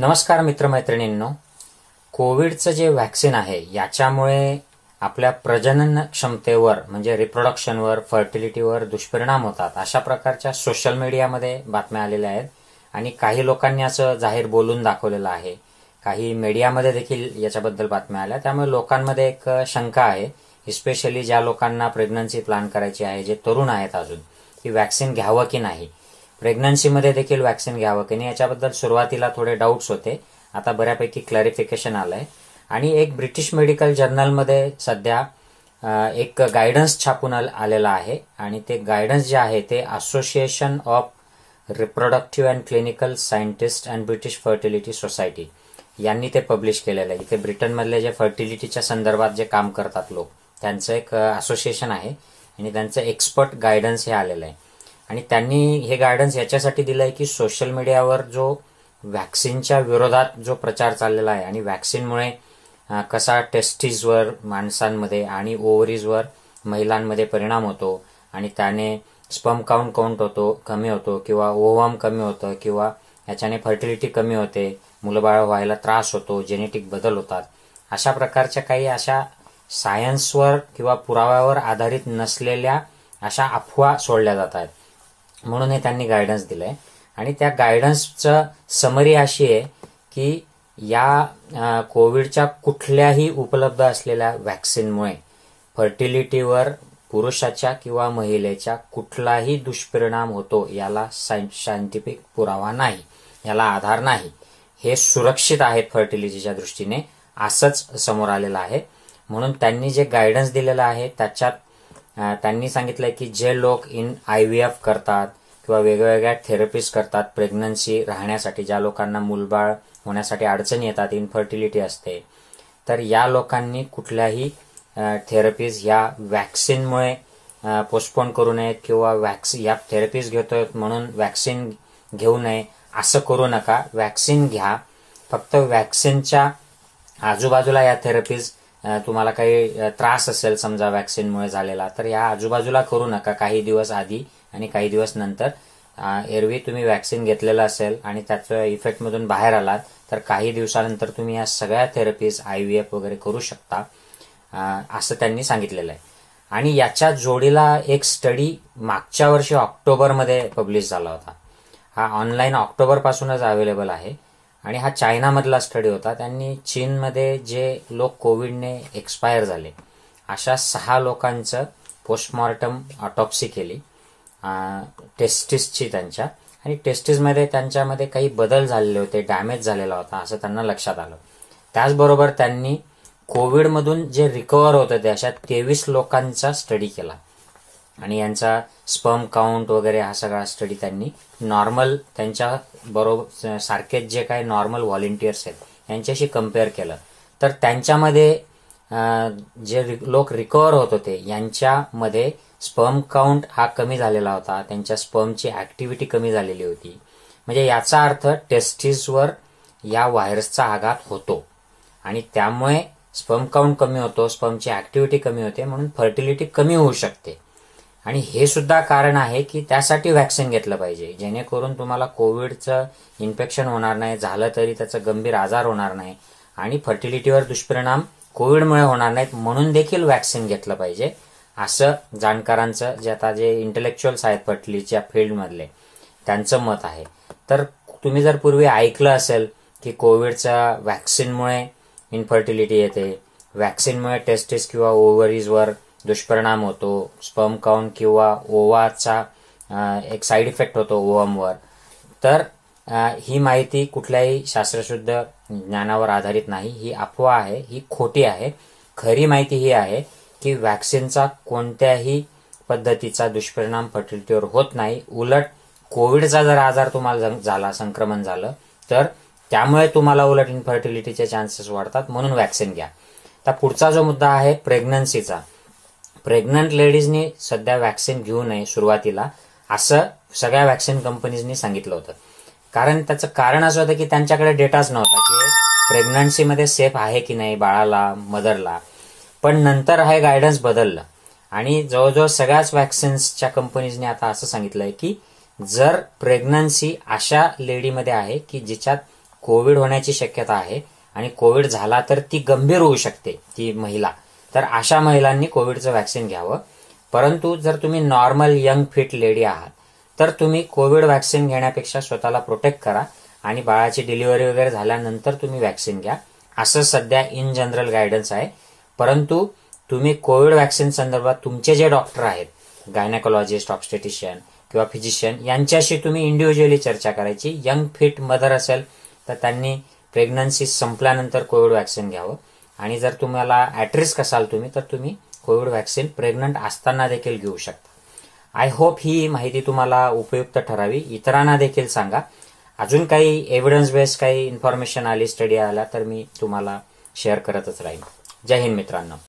नमस्कार मित्रमैत्रिणींनो कोविडचं जे व्हॅक्सिन आहे याच्यामुळे आपल्या प्रजनन क्षमतेवर म्हणजे रिप्रोडक्शनवर फर्टिलिटीवर दुष्परिणाम होतात अशा प्रकारच्या सोशल मीडियामध्ये बातम्या आलेल्या आहेत आणि काही लोकांनी असं जाहीर बोलून दाखवलेलं आहे काही मीडियामध्ये देखील याच्याबद्दल बातम्या आल्या त्यामुळे लोकांमध्ये एक शंका आहे स्पेशली ज्या लोकांना प्रेग्नन्सी प्लॅन करायची आहे जे तरुण आहेत अजून की व्हॅक्सिन घ्यावं की नाही प्रेग्नन्सीमध्ये देखील वॅक्सिन घ्यावं की नाही याच्याबद्दल सुरुवातीला थोडे डाऊट्स होते आता बऱ्यापैकी क्लॅरिफिकेशन आलं आहे आणि एक ब्रिटिश मेडिकल जर्नलमध्ये सध्या एक गायडन्स छापून आलेला आहे आणि ते गायडन्स जे आहे ते association of reproductive and clinical scientist and British fertility society यांनी ते पब्लिश केलेलं आहे इथे ब्रिटनमधले जे फर्टिलिटीच्या संदर्भात जे काम करतात लोक त्यांचं एक असोसिएशन आहे आणि त्यांचं एक्सपर्ट गायडन्स हे आलेलं आहे आणि त्यांनी हे गायडन्स याच्यासाठी दिलं आहे की सोशल मीडियावर जो व्हॅक्सिनच्या विरोधात जो प्रचार चाललेला आहे आणि व्हॅक्सिनमुळे कसा टेस्टीजवर माणसांमध्ये आणि ओव्हरीजवर महिलांमध्ये परिणाम होतो आणि त्याने स्पम काउंट काउंट होतो कमी होतो किंवा ओवाम कमी होतं किंवा याच्याने फर्टिलिटी कमी होते मुलंबाळ व्हायला त्रास होतो जेनेटिक बदल होतात अशा प्रकारच्या काही अशा सायन्सवर किंवा पुराव्यावर आधारित नसलेल्या अशा अफवा सोडल्या जात आहेत म्हणून हे त्यांनी गायडन्स दिलंय आणि त्या गायडन्सचं समरी अशी आहे की या कोविडच्या कुठल्याही उपलब्ध असलेल्या व्हॅक्सिनमुळे फर्टिलिटीवर पुरुषाच्या किंवा महिलेच्या कुठलाही दुष्परिणाम होतो याला सायंटिफिक पुरावा नाही याला आधार नाही हे सुरक्षित आहेत फर्टिलिटीच्या दृष्टीने असंच समोर आलेलं आहे म्हणून त्यांनी जे गायडन्स दिलेलं आहे त्याच्यात त्यांनी सांगितलंय की जे लोक इन आय व्ही एफ करतात किंवा वेगवेगळ्या थेरपीज करतात प्रेग्नन्सी राहण्यासाठी ज्या लोकांना मुलबाळ होण्यासाठी अडचणी येतात इनफर्टिलिटी असते तर या लोकांनी कुठल्याही थेरपीज ह्या वॅक्सिनमुळे पोस्टपोन करू नयेत किंवा वॅक्स या थेरपीज घेतोय म्हणून वॅक्सिन घेऊ नये असं करू नका वॅक्सिन घ्या फक्त वॅक्सिनच्या आजूबाजूला या थेरपीज तुम्हाला काही त्रास असेल समजा वॅक्सिनमुळे झालेला तर या आजूबाजूला करू नका काही दिवस आधी आणि काही दिवस नंतर एरवी तुम्ही व्हॅक्सिन घेतलेलं असेल आणि त्याचं इफेक्टमधून बाहेर आलात तर काही दिवसानंतर तुम्ही या सगळ्या थेरपीज आय व्ही एफ वगैरे करू शकता असं त्यांनी सांगितलेलं आहे आणि याच्या जोडीला एक स्टडी मागच्या वर्षी ऑक्टोबरमध्ये पब्लिश झाला होता हा ऑनलाईन ऑक्टोबरपासूनच अवेलेबल आहे आणि हा चायनामधला स्टडी होता त्यांनी चीनमध्ये जे लोक कोविडने एक्सपायर झाले अशा सहा लोकांचं पोस्टमॉर्टम ऑटॉप्सी केली टेस्टिसची त्यांच्या आणि टेस्टिसमध्ये त्यांच्यामध्ये काही बदल झालेले होते डॅमेज झालेला होता असं त्यांना लक्षात आलं त्याचबरोबर त्यांनी कोविडमधून जे रिकवर होत होते अशा तेवीस लोकांचा स्टडी केला आणि यांचा स्पर्म काउंट वगैरे हा सगळा स्टडी त्यांनी नॉर्मल त्यांच्या बरोबर सारखेच जे काही नॉर्मल व्हॉलेंटियर्स आहेत यांच्याशी कम्पेअर केलं तर त्यांच्यामध्ये जे लोक रिकवर होत होते यांच्यामध्ये स्पर्म काउंट हा कमी झालेला होता त्यांच्या स्पर्मची ऍक्टिव्हिटी कमी झालेली होती म्हणजे याचा अर्थ टेस्टिसवर या व्हायरसचा आघात होतो आणि त्यामुळे स्पर्म काउंट कमी होतो स्पर्मची ऍक्टिव्हिटी कमी होते म्हणून फर्टिलिटी कमी होऊ शकते आणि हे सुद्धा कारण आहे की त्यासाठी व्हॅक्सिन घेतलं पाहिजे जेणेकरून तुम्हाला कोविडचं इन्फेक्शन होणार नाही झालं तरी त्याचा गंभीर आजार होणार नाही आणि फर्टिलिटीवर दुष्परिणाम कोविडमुळे होणार नाहीत म्हणून देखील व्हॅक्सिन घेतलं पाहिजे असं जाणकारांचं जे आता जे इंटलेक्च्युअल्स आहेत फर्टिलिटीच्या फील्डमधले त्यांचं मत आहे तर तुम्ही जर पूर्वी ऐकलं असेल की कोविडच्या व्हॅक्सिनमुळे इन्फर्टिलिटी येते व्हॅक्सिनमुळे टेस्टिस किंवा ओव्हरीजवर दुष्परिणाम होतो स्पर्म काउन किंवा ओवाचा एक साईड इफेक्ट होतो ओवमवर तर ही माहिती कुठल्याही शास्त्रशुद्ध ज्ञानावर आधारित नाही ही अफवा आहे ही खोटी आहे खरी माहिती ही आहे की व्हॅक्सिनचा कोणत्याही पद्धतीचा दुष्परिणाम फर्टिलिटीवर होत नाही उलट कोविडचा जर आजार तुम्हाला झाला संक्रमण झालं तर त्यामुळे तुम्हाला उलट इनफर्टिलिटीचे चान्सेस वाढतात म्हणून व्हॅक्सिन घ्या आता पुढचा जो मुद्दा आहे प्रेग्नन्सीचा प्रेग्नंट लेडीजनी सध्या वॅक्सिन घेऊ नये सुरुवातीला असं सगळ्या वॅक्सिन कंपनीजनी सांगितलं होतं कारण त्याचं कारण असं होतं की त्यांच्याकडे डेटाच नव्हता की प्रेग्नन्सीमध्ये सेफ आहे की नाही बाळाला मदरला पण नंतर हे गायडन्स बदललं आणि जवळजवळ सगळ्याच व्हॅक्सिन्सच्या कंपनीजने आता असं सांगितलंय की जर प्रेग्नन्सी अशा लेडीमध्ये आहे की जिच्यात कोविड होण्याची शक्यता आहे आणि कोविड झाला तर ती गंभीर होऊ शकते ती महिला तर अशा महिलांनी कोविडचं व्हॅक्सिन घ्यावं परंतु जर तुम्ही नॉर्मल यंग फिट लेडी आहात तर तुम्ही कोविड व्हॅक्सिन घेण्यापेक्षा स्वतःला प्रोटेक्ट करा आणि बाळाची डिलिव्हरी वगैरे झाल्यानंतर तुम्ही व्हॅक्सिन घ्या असं सध्या इन जनरल गायडन्स आहे परंतु तुम्ही कोविड व्हॅक्सिन संदर्भात तुमचे जे डॉक्टर आहेत गायनेकोलॉजिस्ट ऑप्स्टेटिशियन किंवा फिजिशियन यांच्याशी तुम्ही इंडिव्हिज्युअली चर्चा करायची यंग फिट मदर असेल तर त्यांनी प्रेग्नन्सी संपल्यानंतर कोविड व्हॅक्सिन घ्यावं आणि जर तुम्हाला ॲट्रेस कसाल तुम्ही तर तुम्ही कोविड व्हॅक्सिन प्रेग्नंट असताना देखील घेऊ शकता आय होप ही माहिती तुम्हाला उपयुक्त ठरावी इतरांना देखील सांगा अजून काही एव्हिडन्स बेस्ड काही इन्फॉर्मेशन आली स्टडी आला तर मी तुम्हाला शेअर करतच राहीन जय हिंद मित्रांनो